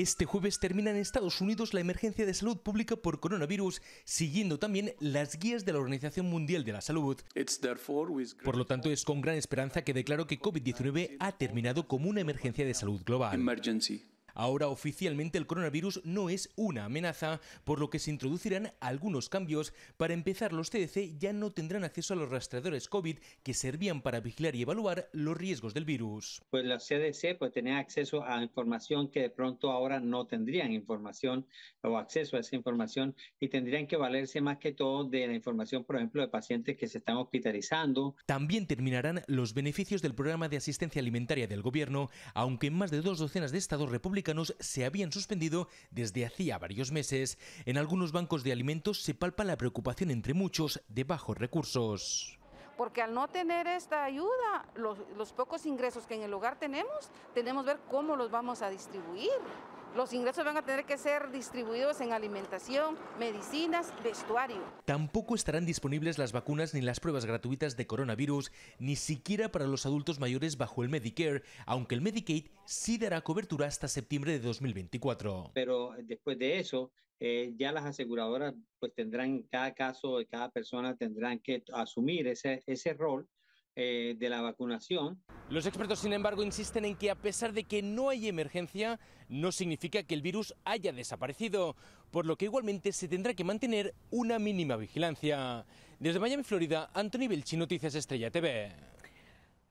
Este jueves termina en Estados Unidos la emergencia de salud pública por coronavirus, siguiendo también las guías de la Organización Mundial de la Salud. Por lo tanto, es con gran esperanza que declaro que COVID-19 ha terminado como una emergencia de salud global. Ahora oficialmente el coronavirus no es una amenaza, por lo que se introducirán algunos cambios. Para empezar, los CDC ya no tendrán acceso a los rastreadores COVID que servían para vigilar y evaluar los riesgos del virus. Pues los CDC pues tenían acceso a información que de pronto ahora no tendrían información o acceso a esa información y tendrían que valerse más que todo de la información, por ejemplo, de pacientes que se están hospitalizando. También terminarán los beneficios del programa de asistencia alimentaria del gobierno, aunque en más de dos docenas de estados republicanos se habían suspendido desde hacía varios meses. En algunos bancos de alimentos se palpa la preocupación entre muchos de bajos recursos porque al no tener esta ayuda, los, los, pocos ingresos que en el hogar tenemos, tenemos que ver cómo los vamos a distribuir. Los ingresos van a tener que ser distribuidos en alimentación, medicinas, vestuario. Tampoco estarán disponibles las vacunas ni las pruebas gratuitas de coronavirus, ni siquiera para los adultos mayores bajo el Medicare, aunque el Medicaid sí dará cobertura hasta septiembre de 2024. Pero eh, después de eso, eh, ya las aseguradoras pues tendrán, cada caso, cada persona tendrán que asumir ese, rol eh, de la vacunación. Los expertos, sin embargo, insisten en que a pesar de que no hay emergencia, no significa que el virus haya desaparecido, por lo que igualmente se tendrá que mantener una mínima vigilancia. Desde Miami, Florida, Anthony Belchi, Noticias Estrella TV.